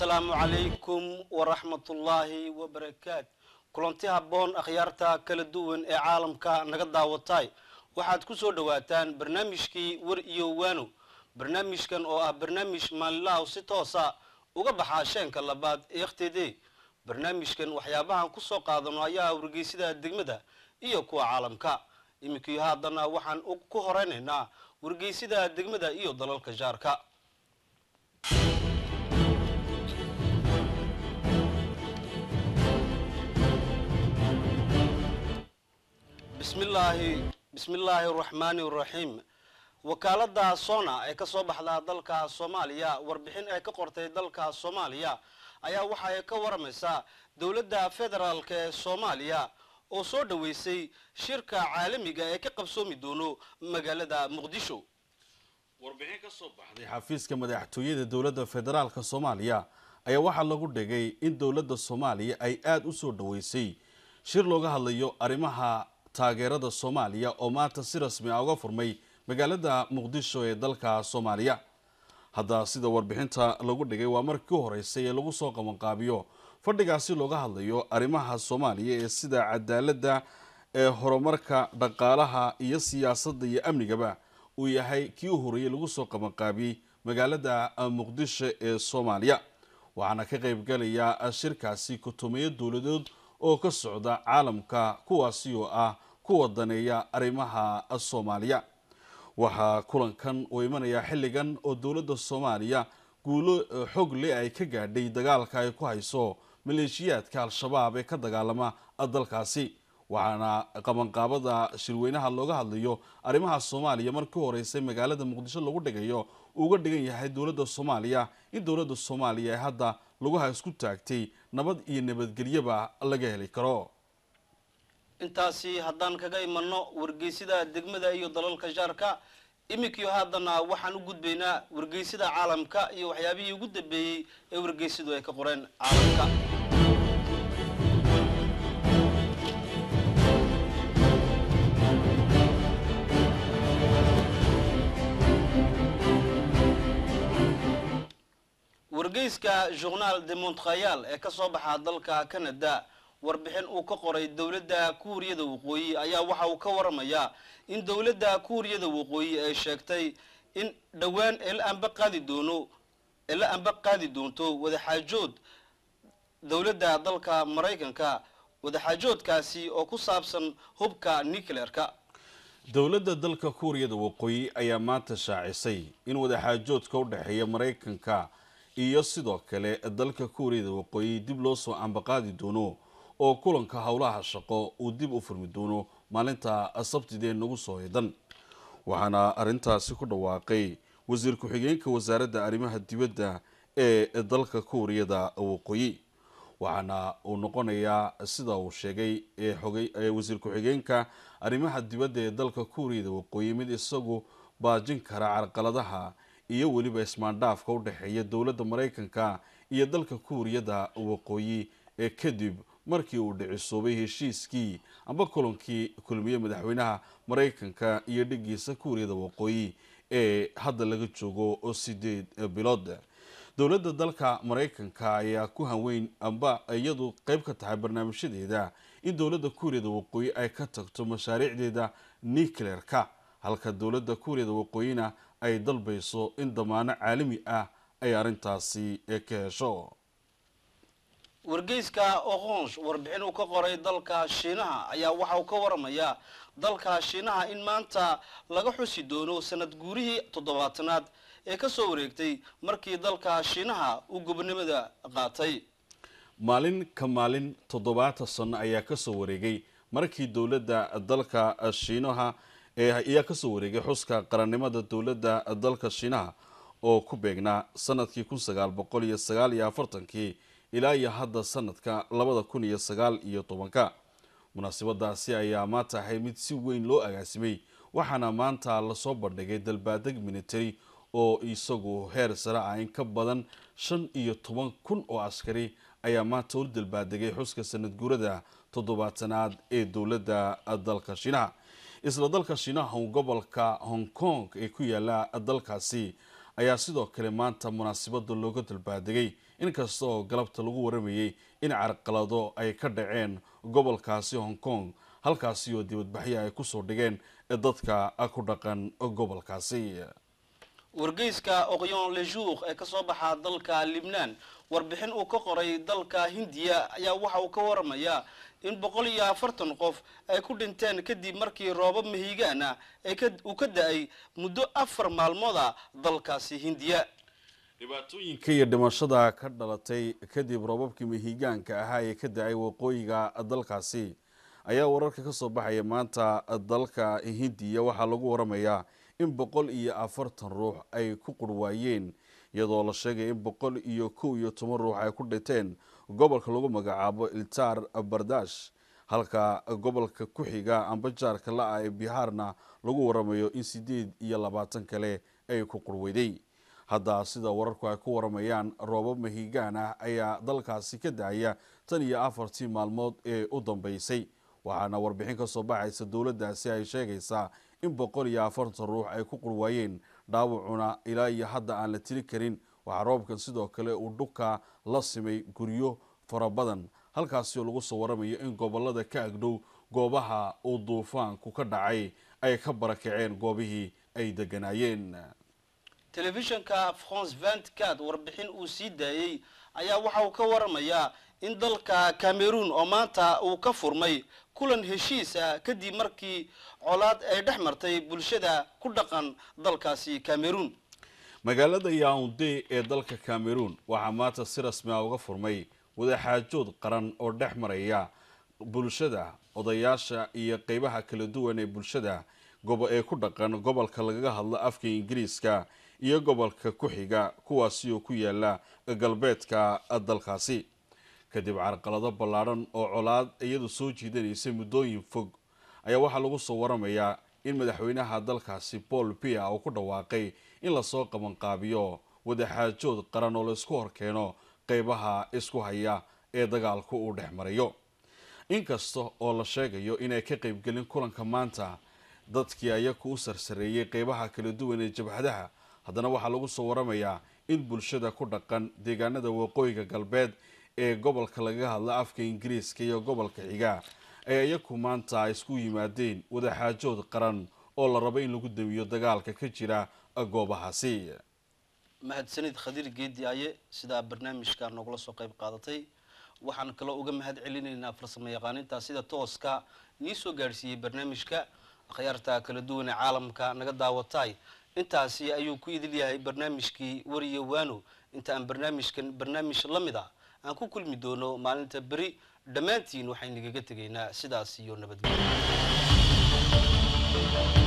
asalaamu calaykum waraxmatullaahi wabarakaat kulanti haboon akhyaarta kala duwan ee caalamka naga daawataay waxaad ku soo dhowaataan barnaamijkii war iyo waano barnaamijkan oo ah barnaamij maalinlahaw si toosa ah uga baxaa sheenka labaad eektd barnaamijkan waxyaabahan kusoo qaadano ayaa wargeysyada degmada iyo kuwa caalamka iminkio haddana waxaan ku horeynaynaa wargeysyada degmada iyo dalalka jaarka bismillaahi bismillaahi araxmaani araxiim wakaaladda sona ee kasoo baxda dalka soomaaliya warbixin ay ka qortay dalka soomaaliya ayaa waxa ka waramaysaa dowladda federaalka ee soomaaliya oo soo dhoweysay shirka caalamiga ee ka qabsoomi doono magaalada muqdisho warbixin ka soo baxday xafiiska madaxtooyada dowladda federaalka soomaaliya ayaa waxaa lagu dhigay in dowladda soomaaliya ay aada u soo dhoweysay shir looga hadlayo arrimaha taageerada soomaaliya oo maanta si rasmi ah uga furmay magaalada muqdisho ee dalka soomaaliya hadda sida warbixinta lagu dhigay waa markii u horeysay ee lagu soo qabanqaabiyo fadhigaasi looga hadlayo arrimaha soomaaliya ee sida cadaaladda ee horumarka dhaqaalaha iyo siyaasadda iyo amnigaba uu yahay kii u horreeyey lagu soo qabanqaabiyey magaalada muqdisho ee soomaaliya waxaana ka qaybgalaya shirkaasi kutumiyo dowladood oo ka socda caalamka kuwaasi oo ah kuwa daneeya arrimaha soomaaliya waxaa kulankan uu imanayaa xilligan oo dowladda soomaaliya guulo eh, xog le ay ka gaadhay dagaalka ay ku hayso maleeshiyaadka al-shabaab ee ka dagaalama dalkaasi waxaana qabanqaabada shirweynaha looga hadlayo arrimaha soomaaliya markii horeysay magaalada muqdisho lagu dhigayo uga dhigan yahay dowladda soomaaliya in dowladda soomaaliya ay hadda lugaha isku taagtay nabad iyo nabadgelyaba laga heli karo intaasi haddaan kaga imanno wargeysyada degmada iyo dalalka shaarka iminkiyo haddana waxaan u gudbaynaa wargeysyada caalamka iyo waxyaabihii ugu dambeeyey ee wargeysyadu ay ka qoreen caalamka wargeyska journaal de montreal ee ka soo baxa dalka canada warbixin uu ka qoray dowladda kuuriyada waqooyi ayaa waxa uu ka waramayaa in dowladda kuuriyada waqooyi ay sheegtay in dhowaan eela anba qaadi doono ee la anba qaadi doonto wadaxaajood dowladda dalka maraykanka wadaxaajoodkaasi oo ku saabsan hubka nucleerka dowladda dalka kuuriyada waqooyi ayaa maanta shaacisay in wadaxaajoodka u dhexeeya maraykanka iyo sidoo kale dalka kuuriyada waqooyi dib loo soo ambaqaadi doono oo kulanka howlaha shaqo uu dib u furmi doono maalinta sabtidee nagu soo hidan waxaana arintaasi ku dhawaaqay wasiir ku-xigeenka wasaaradda arrimaha dibadda ee dalka kuuriyada waqooyi waxaana uu noqonayaa sida uu sheegay wasiir ku-xigeenka arrimaha dibadda ee dalka kuuriyada waqooyi mid isagu baajin kara carqaladaha iyo weliba ismaandhaafka u dhexeeya dowladda maraykanka iyo dalka kuuriyada waqooyi ee kadib markii uu dhicisuubay heshiiskii amba kulankii kulmiye madaxweynaha maraykanka iyo dhigiisa kuuriyada waqooyi ee hadda laga joogo oo sideed bilood dowladda dalka maraykanka ayaa ku hanweyn amba iyadu qeyb ka tahay barnaamijyadeeda in dowladda kuuriyada waqooyi ay ka tagto mashaariicdeeda nucleerka halka dowladda kuuriyada waqooyina ay dalbayso in damaano caalami ah ay arrintaasi ka hesho wargeyska oqonsh warbixin uu ka qoray dalka shiinaha ayaa waxa uu ka waramayaa dalka shiinaha in maanta laga xusi doono sanad guurihii toddobaatanaad ee ka soo wareegtay markii dalka shiinaha uu gobonimada qaatay maalin ka maalin toddobaata sano ayaa ka soo wareegay markii dowladda dalka shiinaha ayaa kasoo wareegay xuska qarannimada dowladda dalka shiinaha oo ku beegnaa sanadkii kun sagaal boqol iyo sagaal iyo afartankii ilaa iyo hadda sanadka labada kun iyo sagaal iyo tobanka munaasabadaasi ayaa maanta ahay mid si weyn loo agaasimay waxaana maanta lasoo bandhigay dalbaadeg military oo isagu heer sare ah in ka badan shan iyo toban kun oo askari ayaa maanta u dalbaadegay xuska sanad guurada toddobaatanaad ee dowladda dalka shiinaha isla dalka shiinaha gobolka hong kong ee ku yaala dalkaasi ayaa sidoo kale maanta munaasibada looga dalbaadegay inkasta oo galabta lagu waramayay in carqalado ay ka dhaceen gobolkaasi hong kong halkaasi oo dibadbaxyo ay kusoo dhigeen dadka ku dhaqan gobolkaasi wargeyska oqyon lejour ee kasoo baxaa dalka libnaan warbixin uu ka qoray dalka hindiya ayaa waxa uu ka waramayaa in boqol iyo afartan qof ay ku dhinteen kadib markii roobab mahiigaana uu ka da-ay muddo afar maalmooda ah dalkaasi hindiya dhibaatooyinka iyo dhimashada ka dhalatay kadib roobabkii mahiigaanka ahaa ee ka da-ay waqooyiga dalkaasi ayaa wararka kasoo baxaya maanta dalka hindiya waxaa lagu waramayaa in boqol iyo afartan ruux ay ku qurh waayeen iyadoo la sheegaya in boqol iyo kow iyo toban ruux ay ku dhinteen gobolka lagu magacaabo iltaar bardash halka gobolka ku xiga ambajaarka la-a ee bihaarna lagu waramayo in sideed iyo labaatan kale ay ku qurweyday hadda sida wararku ay ku waramayaan roobab mahigaan ah ayaa dalkaasi ka daaya tan iyo afartii maalmood ee u dambeysay waxaana warbixin ka soo baxaysa dowladdaasi ay sheegaysaa in boqol iyo afartan ruux ay ku qurwaayeen dhaawacuna ilaa iyo hadda aan la tiri karin waxaa roobkan sidoo kale uu dhuka la simay guryo fara badan halkaasoo lagu soo waramayo in gobollada ka agdhow goobaha uu duufaanku ka dhacay ay ka barakaceen goobihii ay deganaayeen telefishanka france vantcard warbixin uu sii daayey ayaa waxa uu ka waramayaa in dalka cameroon oo maanta uu ka furmay kulan heshiis ah kadib markii colaad ay dhex martay bulshada ku dhaqan dalkaasi cameroon magaalada yaunde ee dalka cameroon waxaa maanta si rasmi ah uga furmay wadaxaajood qaran oo dhex maraya bulshada odayaasha iyo qeybaha kala duwan ee bulshada ee ku dhaqan gobolka lagaga hadlo afka ingiriiska iyo gobolka ku xiga kuwaasi oo ku yaala galbeedka dalkaasi kadib carqalado ballaadhan oo colaad iyadu soo jiidanaysa muddooyin fog ayaa waxaa lagu soo waramayaa in madaxweynaha dalkaasi bool bia uu ku dhawaaqay in lasoo qabanqaabiyo wadaxaajood qaran oo laysku horkeeno qeybaha isku haya ee dagaalku uu dhex marayo inkasta oo la sheegayo inay ka qaybgelin kulanka maanta dadkii ayaku u sarsareeyay qeybaha kala duwan ee jabhadaha haddana waxaa lagu soo waramayaa in bulshada ku dhaqan deegaanada waqooyiga galbeed ee gobolka laga hadla afka ingiriiska iyo gobolka xiga ay iyaku maanta isku yimaadeen wadaxaajood qaran oo la rabo in lagu damiyo dagaalka ka jira goobahaasi mahadsanid khadiir geedi aye sidaa barnaamijka noogula soo qeyb qaadatay waxaan kaloo uga mahad celinaynaa farsamo yaqaaninta sida tooska nii soo gaadhsiiyey barnaamijka akhyaarta kala duwan ee caalamka naga daawatay intaasi ayuu ku idil yahay barnaamijkii wariyo waano inta aan barnaamijkan barnaamij la mid a ah, aan ku kulmi doono maalinta beri dhammaantiin waxaynu igaga tegaynaa sidaas iyo nabadgelyo